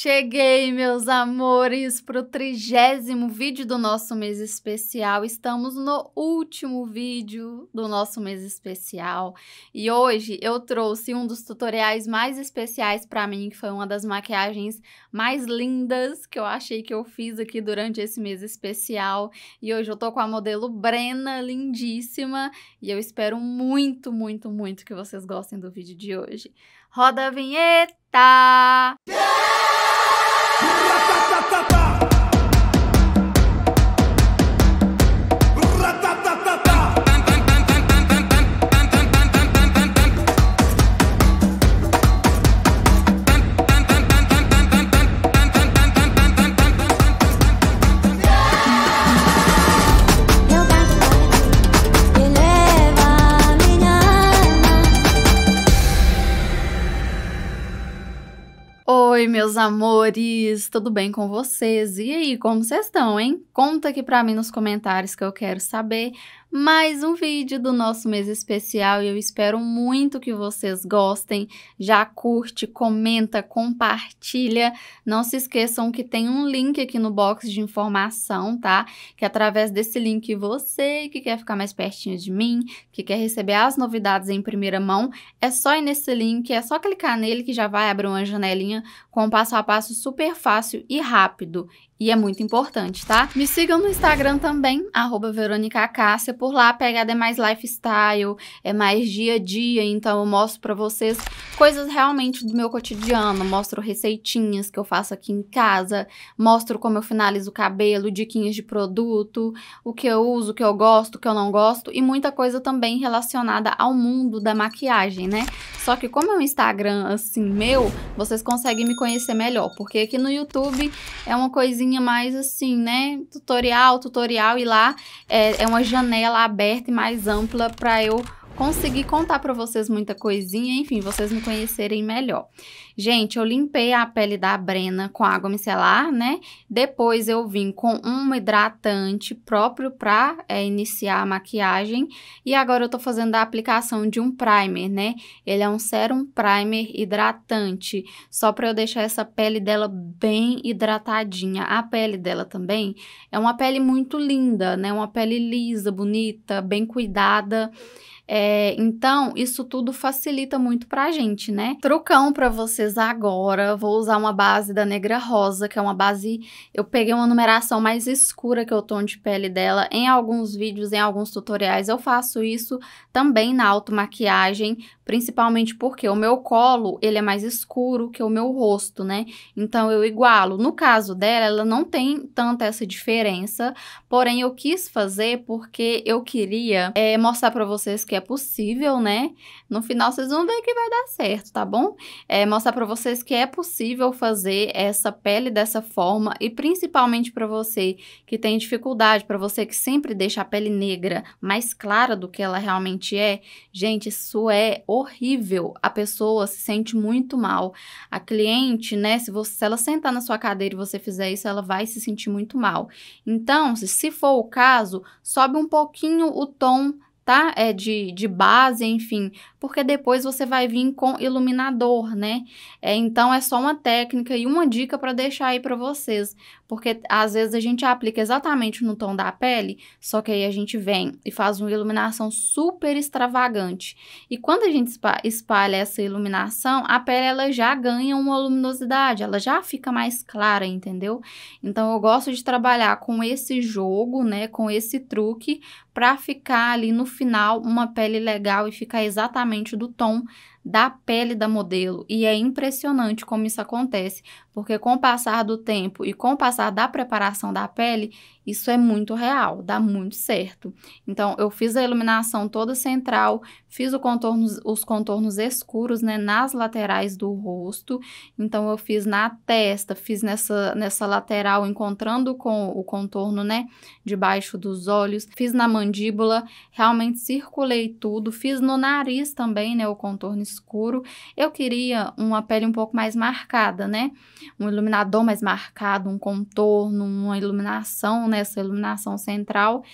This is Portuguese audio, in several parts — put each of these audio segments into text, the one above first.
Cheguei, meus amores, para o trigésimo vídeo do nosso mês especial. Estamos no último vídeo do nosso mês especial. E hoje eu trouxe um dos tutoriais mais especiais para mim, que foi uma das maquiagens mais lindas que eu achei que eu fiz aqui durante esse mês especial. E hoje eu tô com a modelo Brena, lindíssima. E eu espero muito, muito, muito que vocês gostem do vídeo de hoje. Roda a vinheta! Yeah! ta ta ta ta amores, tudo bem com vocês? E aí, como vocês estão, hein? Conta aqui para mim nos comentários que eu quero saber mais um vídeo do nosso mês especial e eu espero muito que vocês gostem. Já curte, comenta, compartilha. Não se esqueçam que tem um link aqui no box de informação, tá? Que é através desse link você que quer ficar mais pertinho de mim, que quer receber as novidades em primeira mão, é só ir nesse link, é só clicar nele que já vai abrir uma janelinha com um passo a passo super fácil e rápido. E é muito importante, tá? Me sigam no Instagram também, arroba Por lá a pegada é mais lifestyle, é mais dia a dia. Então eu mostro pra vocês coisas realmente do meu cotidiano. Mostro receitinhas que eu faço aqui em casa. Mostro como eu finalizo o cabelo, diquinhas de produto, o que eu uso, o que eu gosto, o que eu não gosto. E muita coisa também relacionada ao mundo da maquiagem, né? Só que como é um Instagram assim meu, vocês conseguem me conhecer melhor. Porque aqui no YouTube é uma coisinha mais assim, né? Tutorial, tutorial, e lá é, é uma janela aberta e mais ampla para eu conseguir contar para vocês muita coisinha, enfim, vocês me conhecerem melhor. Gente, eu limpei a pele da Brena com água micelar, né? Depois eu vim com um hidratante próprio para é, iniciar a maquiagem. E agora eu tô fazendo a aplicação de um primer, né? Ele é um serum primer hidratante, só para eu deixar essa pele dela bem hidratadinha. A pele dela também é uma pele muito linda, né? Uma pele lisa, bonita, bem cuidada. É, então, isso tudo facilita muito pra gente, né? Trucão pra vocês agora. Vou usar uma base da Negra Rosa, que é uma base... Eu peguei uma numeração mais escura que o tom de pele dela. Em alguns vídeos, em alguns tutoriais, eu faço isso também na automaquiagem, principalmente porque o meu colo, ele é mais escuro que o meu rosto, né? Então, eu igualo. No caso dela, ela não tem tanta essa diferença, porém, eu quis fazer porque eu queria é, mostrar pra vocês que é possível, né? No final vocês vão ver que vai dar certo, tá bom? É, mostrar para vocês que é possível fazer essa pele dessa forma e principalmente para você que tem dificuldade, para você que sempre deixa a pele negra mais clara do que ela realmente é, gente, isso é horrível. A pessoa se sente muito mal. A cliente, né, se, você, se ela sentar na sua cadeira e você fizer isso, ela vai se sentir muito mal. Então, se, se for o caso, sobe um pouquinho o tom tá? É de, de base, enfim, porque depois você vai vir com iluminador, né? É, então é só uma técnica e uma dica para deixar aí para vocês, porque às vezes a gente aplica exatamente no tom da pele, só que aí a gente vem e faz uma iluminação super extravagante. E quando a gente espalha essa iluminação, a pele ela já ganha uma luminosidade, ela já fica mais clara, entendeu? Então eu gosto de trabalhar com esse jogo, né, com esse truque para ficar ali no final uma pele legal e ficar exatamente do tom da pele da modelo. E é impressionante como isso acontece, porque com o passar do tempo e com o passar da preparação da pele, isso é muito real, dá muito certo. Então, eu fiz a iluminação toda central, fiz contorno, os contornos escuros, né, nas laterais do rosto. Então, eu fiz na testa, fiz nessa, nessa lateral, encontrando com o contorno, né, debaixo dos olhos. Fiz na mandíbula, realmente circulei tudo. Fiz no nariz também, né, o contorno escuro escuro. Eu queria uma pele um pouco mais marcada, né? Um iluminador mais marcado, um contorno, uma iluminação, né? Essa iluminação central.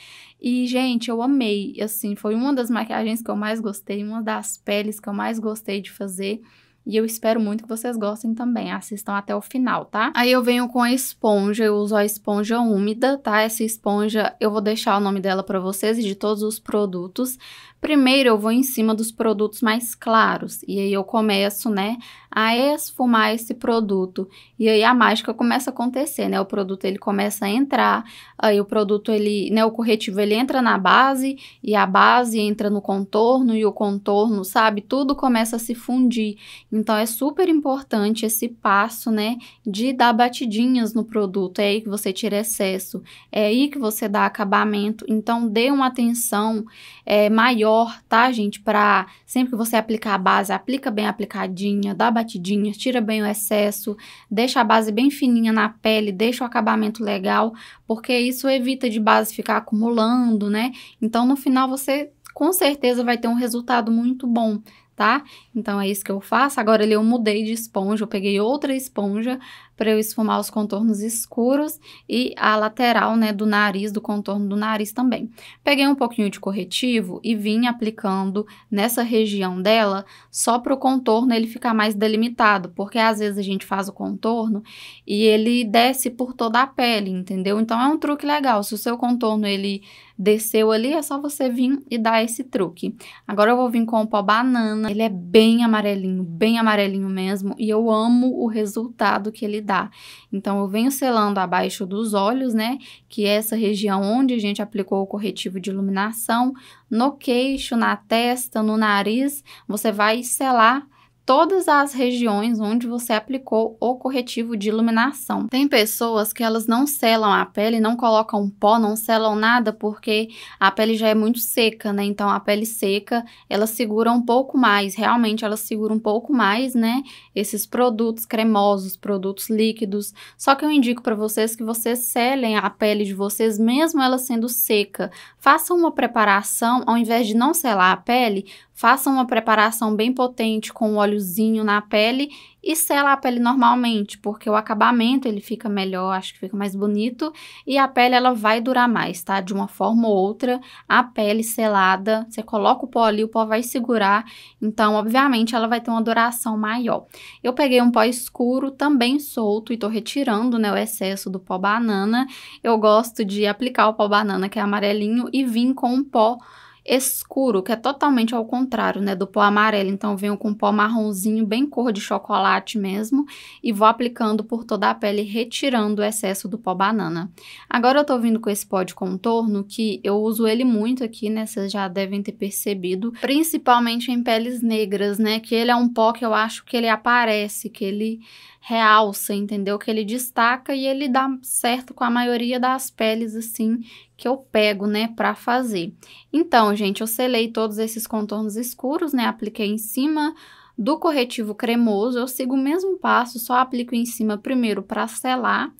E, gente, eu amei. Assim, foi uma das maquiagens que eu mais gostei, uma das peles que eu mais gostei de fazer. E eu espero muito que vocês gostem também. Assistam até o final, tá? Aí eu venho com a esponja. Eu uso a esponja úmida, tá? Essa esponja, eu vou deixar o nome dela pra vocês e de todos os produtos. Primeiro eu vou em cima dos produtos mais claros e aí eu começo, né, a esfumar esse produto. E aí a mágica começa a acontecer, né? O produto ele começa a entrar, aí o produto ele, né, o corretivo ele entra na base e a base entra no contorno e o contorno, sabe? Tudo começa a se fundir. Então é super importante esse passo, né, de dar batidinhas no produto. É aí que você tira excesso, é aí que você dá acabamento. Então dê uma atenção é, maior melhor, tá, gente? Para sempre que você aplicar a base, aplica bem aplicadinha, dá batidinha, tira bem o excesso, deixa a base bem fininha na pele, deixa o acabamento legal, porque isso evita de base ficar acumulando, né? Então no final você com certeza vai ter um resultado muito bom tá? Então é isso que eu faço. Agora eu mudei de esponja, eu peguei outra esponja para eu esfumar os contornos escuros e a lateral, né, do nariz, do contorno do nariz também. Peguei um pouquinho de corretivo e vim aplicando nessa região dela só para o contorno ele ficar mais delimitado, porque às vezes a gente faz o contorno e ele desce por toda a pele, entendeu? Então é um truque legal. Se o seu contorno ele desceu ali, é só você vir e dar esse truque. Agora eu vou vir com o pó banana, ele é bem amarelinho, bem amarelinho mesmo, e eu amo o resultado que ele dá. Então eu venho selando abaixo dos olhos, né, que é essa região onde a gente aplicou o corretivo de iluminação, no queixo, na testa, no nariz, você vai selar todas as regiões onde você aplicou o corretivo de iluminação. Tem pessoas que elas não selam a pele, não colocam pó, não selam nada porque a pele já é muito seca, né? Então a pele seca, ela segura um pouco mais, realmente ela segura um pouco mais, né? Esses produtos cremosos, produtos líquidos. Só que eu indico para vocês que vocês selem a pele de vocês mesmo ela sendo seca. Façam uma preparação, ao invés de não selar a pele, faça uma preparação bem potente com um óleozinho na pele e sela a pele normalmente, porque o acabamento ele fica melhor, acho que fica mais bonito e a pele ela vai durar mais, tá? De uma forma ou outra, a pele selada, você coloca o pó ali, o pó vai segurar, então obviamente ela vai ter uma duração maior. Eu peguei um pó escuro também solto e tô retirando, né, o excesso do pó banana. Eu gosto de aplicar o pó banana que é amarelinho e vim com um pó escuro, que é totalmente ao contrário, né, do pó amarelo. Então eu venho com um pó marronzinho, bem cor de chocolate mesmo, e vou aplicando por toda a pele, retirando o excesso do pó banana. Agora eu tô vindo com esse pó de contorno, que eu uso ele muito aqui, né, vocês já devem ter percebido, principalmente em peles negras, né, que ele é um pó que eu acho que ele aparece, que ele realça, entendeu? Que ele destaca e ele dá certo com a maioria das peles, assim, que eu pego, né, pra fazer. Então, gente, eu selei todos esses contornos escuros, né, apliquei em cima do corretivo cremoso, eu sigo o mesmo passo, só aplico em cima primeiro para selar,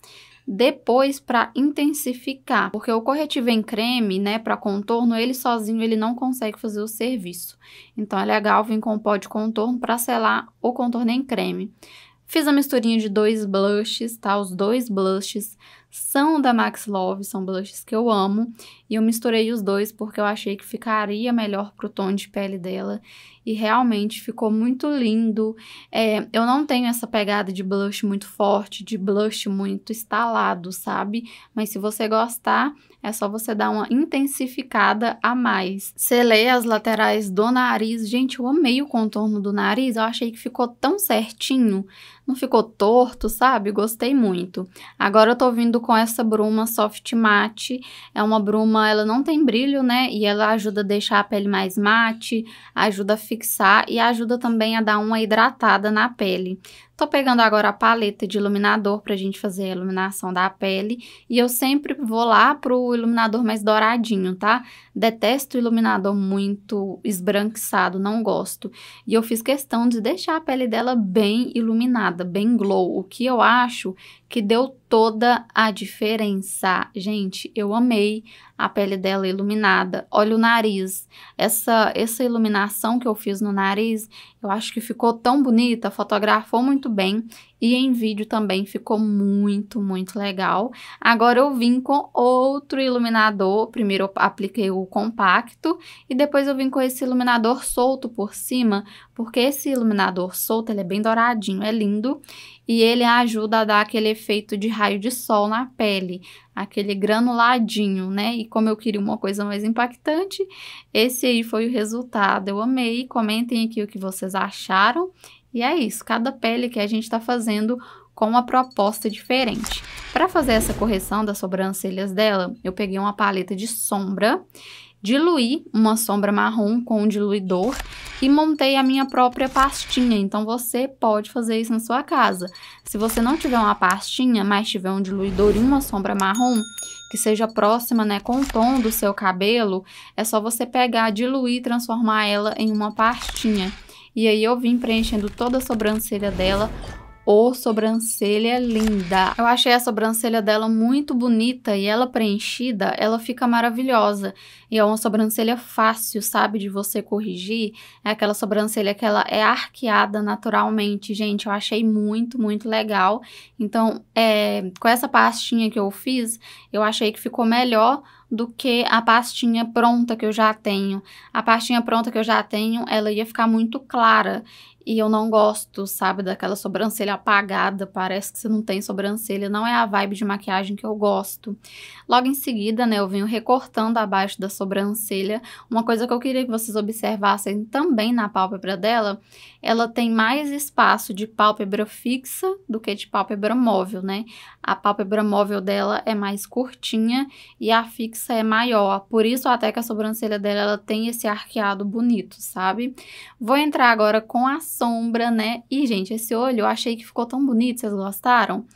depois para intensificar, porque o corretivo em creme, né, para contorno, ele sozinho ele não consegue fazer o serviço. Então é legal vir com pó de contorno para selar o contorno em creme. Fiz a misturinha de dois blushes, tá? Os dois blushes são da Max Love, são blushes que eu amo eu misturei os dois porque eu achei que ficaria melhor pro tom de pele dela. E realmente ficou muito lindo. É, eu não tenho essa pegada de blush muito forte, de blush muito estalado, sabe? Mas se você gostar, é só você dar uma intensificada a mais. Selei as laterais do nariz. Gente, eu amei o contorno do nariz. Eu achei que ficou tão certinho. Não ficou torto, sabe? Gostei muito. Agora eu tô vindo com essa bruma Soft Matte. É uma bruma ela não tem brilho, né? E ela ajuda a deixar a pele mais mate, ajuda a fixar e ajuda também a dar uma hidratada na pele. Tô pegando agora a paleta de iluminador pra gente fazer a iluminação da pele. E eu sempre vou lá pro iluminador mais douradinho, tá? Detesto iluminador muito esbranquiçado, não gosto. E eu fiz questão de deixar a pele dela bem iluminada, bem glow. O que eu acho que deu toda a diferença. Gente, eu amei a pele dela iluminada. Olha o nariz. Essa, essa iluminação que eu fiz no nariz, eu acho que ficou tão bonita, fotografou muito muito bem e em vídeo também ficou muito, muito legal. Agora eu vim com outro iluminador, primeiro eu apliquei o compacto e depois eu vim com esse iluminador solto por cima, porque esse iluminador solto ele é bem douradinho, é lindo e ele ajuda a dar aquele efeito de raio de sol na pele, aquele granuladinho, né? E como eu queria uma coisa mais impactante, esse aí foi o resultado. Eu amei. Comentem aqui o que vocês acharam e é isso, cada pele que a gente está fazendo com uma proposta diferente. Para fazer essa correção das sobrancelhas dela, eu peguei uma paleta de sombra, diluí uma sombra marrom com um diluidor e montei a minha própria pastinha. Então você pode fazer isso na sua casa. Se você não tiver uma pastinha, mas tiver um diluidor e uma sombra marrom, que seja próxima, né, com o tom do seu cabelo, é só você pegar, diluir, transformar ela em uma pastinha. E aí eu vim preenchendo toda a sobrancelha dela. Ô oh, sobrancelha linda! Eu achei a sobrancelha dela muito bonita e ela preenchida, ela fica maravilhosa. E é uma sobrancelha fácil, sabe, de você corrigir. É aquela sobrancelha que ela é arqueada naturalmente, gente. Eu achei muito, muito legal. Então, é, com essa pastinha que eu fiz, eu achei que ficou melhor do que a pastinha pronta que eu já tenho. A pastinha pronta que eu já tenho, ela ia ficar muito clara e eu não gosto, sabe, daquela sobrancelha apagada, parece que você não tem sobrancelha, não é a vibe de maquiagem que eu gosto. Logo em seguida, né, eu venho recortando abaixo da sobrancelha. Uma coisa que eu queria que vocês observassem também na pálpebra dela, ela tem mais espaço de pálpebra fixa do que de pálpebra móvel, né? A pálpebra móvel dela é mais curtinha e a fixa é maior, por isso até que a sobrancelha dela ela tem esse arqueado bonito, sabe? Vou entrar agora com as sombra, né? E, gente, esse olho eu achei que ficou tão bonito, vocês gostaram?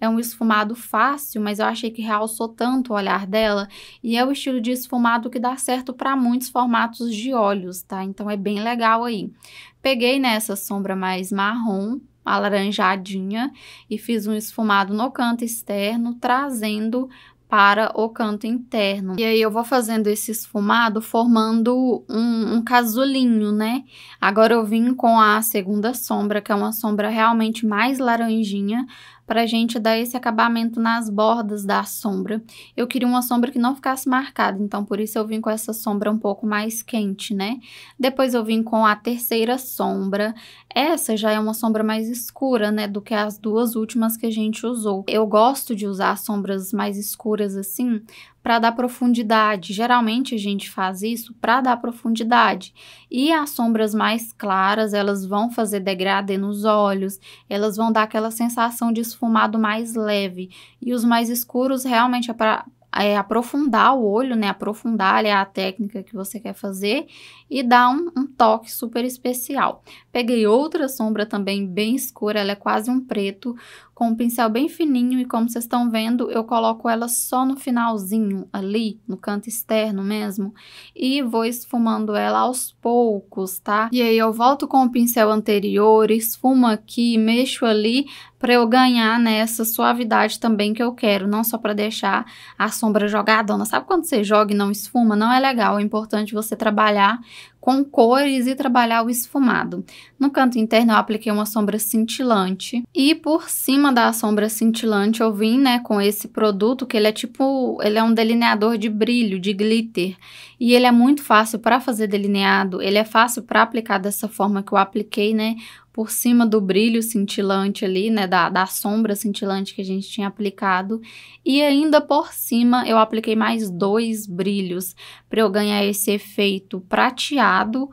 É um esfumado fácil, mas eu achei que realçou tanto o olhar dela. E é o estilo de esfumado que dá certo para muitos formatos de olhos, tá? Então é bem legal aí. Peguei nessa sombra mais marrom, alaranjadinha, e fiz um esfumado no canto externo, trazendo para o canto interno. E aí eu vou fazendo esse esfumado formando um, um casulinho, né? Agora eu vim com a segunda sombra, que é uma sombra realmente mais laranjinha, para a gente dar esse acabamento nas bordas da sombra. Eu queria uma sombra que não ficasse marcada, então por isso eu vim com essa sombra um pouco mais quente, né? Depois eu vim com a terceira sombra. Essa já é uma sombra mais escura, né, do que as duas últimas que a gente usou. Eu gosto de usar sombras mais escuras assim, para dar profundidade. Geralmente a gente faz isso para dar profundidade. E as sombras mais claras, elas vão fazer degradê nos olhos, elas vão dar aquela sensação de esfumado mais leve. E os mais escuros realmente é para é, aprofundar o olho, né? Aprofundar é a técnica que você quer fazer e dar um, um, toque super especial. Peguei outra sombra também bem escura, ela é quase um preto com um pincel bem fininho e como vocês estão vendo, eu coloco ela só no finalzinho ali, no canto externo mesmo, e vou esfumando ela aos poucos, tá? E aí eu volto com o pincel anterior, esfumo aqui, mexo ali, para eu ganhar nessa suavidade também que eu quero, não só para deixar a sombra jogadona. Sabe quando você joga e não esfuma? Não é legal, é importante você trabalhar com cores e trabalhar o esfumado. No canto interno eu apliquei uma sombra cintilante e por cima da sombra cintilante eu vim, né, com esse produto que ele é tipo, ele é um delineador de brilho, de glitter. E ele é muito fácil para fazer delineado, ele é fácil para aplicar dessa forma que eu apliquei, né? Por cima do brilho cintilante ali, né? Da, da sombra cintilante que a gente tinha aplicado. E ainda por cima eu apliquei mais dois brilhos para eu ganhar esse efeito prateado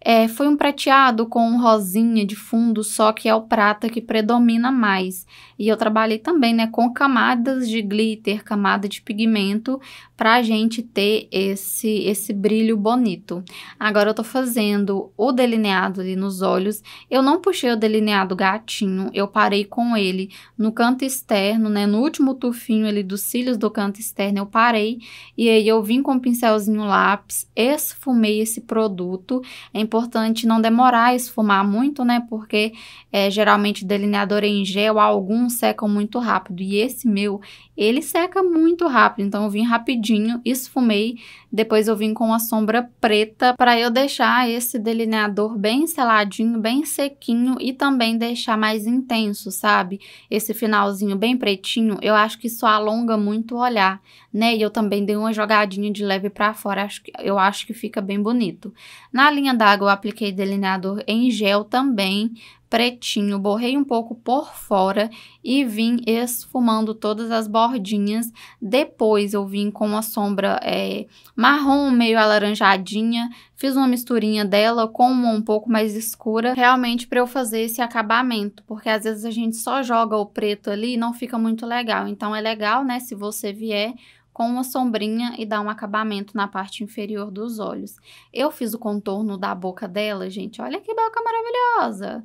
é, foi um prateado com um rosinha de fundo, só que é o prata que predomina mais. E eu trabalhei também, né, com camadas de glitter, camada de pigmento, pra gente ter esse, esse brilho bonito. Agora eu tô fazendo o delineado ali nos olhos. Eu não puxei o delineado gatinho, eu parei com ele no canto externo, né, no último tufinho ali dos cílios do canto externo, eu parei. E aí eu vim com o um pincelzinho lápis, esfumei esse produto. É importante não demorar a esfumar muito, né? Porque é, geralmente delineador em gel, alguns secam muito rápido. E esse meu, ele seca muito rápido. Então eu vim rapidinho, esfumei. Depois eu vim com a sombra preta para eu deixar esse delineador bem seladinho, bem sequinho e também deixar mais intenso, sabe? Esse finalzinho bem pretinho, eu acho que isso alonga muito o olhar, né? E eu também dei uma jogadinha de leve para fora, acho que, eu acho que fica bem bonito. Na linha da Água eu apliquei delineador em gel também, pretinho, borrei um pouco por fora e vim esfumando todas as bordinhas. Depois eu vim com uma sombra é, marrom, meio alaranjadinha, fiz uma misturinha dela com uma um pouco mais escura, realmente para eu fazer esse acabamento, porque às vezes a gente só joga o preto ali e não fica muito legal. Então é legal, né, se você vier com uma sombrinha e dá um acabamento na parte inferior dos olhos. Eu fiz o contorno da boca dela, gente. Olha que boca maravilhosa!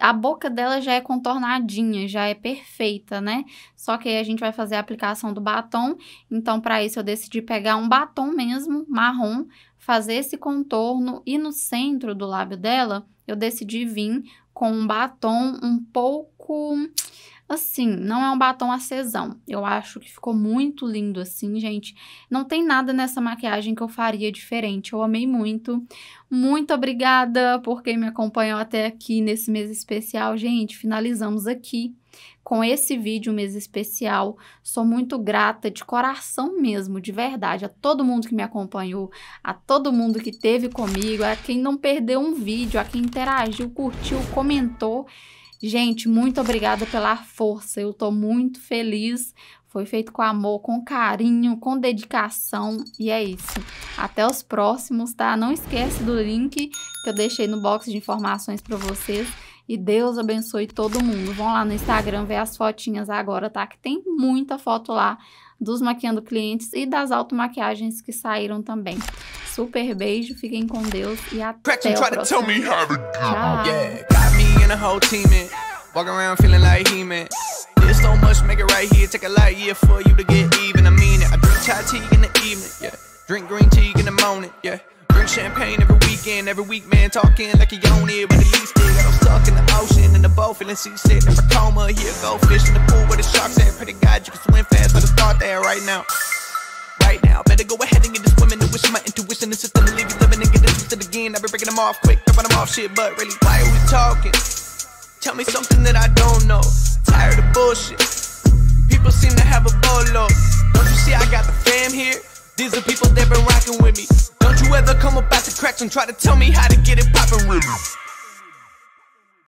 A boca dela já é contornadinha, já é perfeita, né? Só que aí a gente vai fazer a aplicação do batom. Então, para isso, eu decidi pegar um batom mesmo, marrom, fazer esse contorno e no centro do lábio dela, eu decidi vir com um batom um pouco Assim, não é um batom acesão. Eu acho que ficou muito lindo assim, gente. Não tem nada nessa maquiagem que eu faria diferente. Eu amei muito. Muito obrigada por quem me acompanhou até aqui nesse mês especial. Gente, finalizamos aqui com esse vídeo, mês especial. Sou muito grata, de coração mesmo, de verdade, a todo mundo que me acompanhou, a todo mundo que teve comigo, a quem não perdeu um vídeo, a quem interagiu, curtiu, comentou. Gente, muito obrigada pela força. Eu tô muito feliz. Foi feito com amor, com carinho, com dedicação. E é isso. Até os próximos, tá? Não esquece do link que eu deixei no box de informações para vocês. E Deus abençoe todo mundo. Vão lá no Instagram ver as fotinhas agora, tá? Que tem muita foto lá dos maquiando clientes e das automaquiagens que saíram também. Super beijo, fiquem com Deus e até o próximo. Tchau. the whole team in. Walk around feeling like he man. Did so much, make it right here. Take a light year for you to get even. I mean it. I drink chai tea in the evening, yeah. Drink green tea in the morning, yeah. Drink champagne every weekend, every week, man. Talking like he own it, but at least it. I am stuck in the ocean in the boat, feeling seasick in a coma. Here, go fish in the pool where the sharks at. Pretty God, you can swim fast, but it's thought there right now right now. Better go ahead and get this woman to wish my intuition and system to leave you living and get this twisted again. I've been breaking them off quick, ripping them off shit, but really, why are we talking? Tell me something that I don't know. Tired of bullshit. People seem to have a bolo. Don't you see I got the fam here? These are people that been rocking with me. Don't you ever come up out the cracks and try to tell me how to get it poppin' with me.